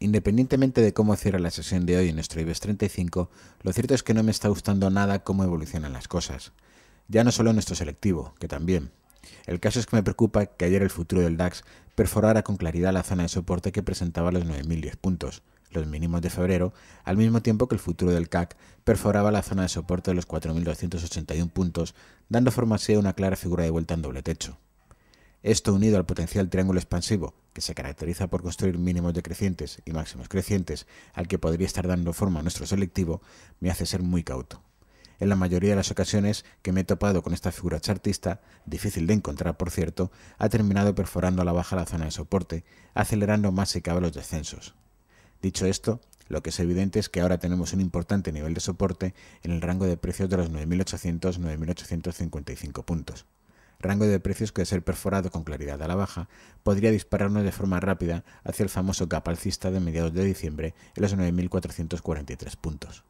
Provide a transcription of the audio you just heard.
Independientemente de cómo cierra la sesión de hoy en nuestro IBEX 35, lo cierto es que no me está gustando nada cómo evolucionan las cosas. Ya no solo en nuestro selectivo, que también. El caso es que me preocupa que ayer el futuro del DAX perforara con claridad la zona de soporte que presentaba los 9.010 puntos, los mínimos de febrero, al mismo tiempo que el futuro del CAC perforaba la zona de soporte de los 4.281 puntos, dando forma así a una clara figura de vuelta en doble techo. Esto unido al potencial triángulo expansivo, que se caracteriza por construir mínimos decrecientes y máximos crecientes, al que podría estar dando forma nuestro selectivo, me hace ser muy cauto. En la mayoría de las ocasiones que me he topado con esta figura chartista, difícil de encontrar por cierto, ha terminado perforando a la baja la zona de soporte, acelerando más si cabe los descensos. Dicho esto, lo que es evidente es que ahora tenemos un importante nivel de soporte en el rango de precios de los 9.800-9.855 puntos rango de precios que de ser perforado con claridad a la baja, podría dispararnos de forma rápida hacia el famoso gap alcista de mediados de diciembre en los 9.443 puntos.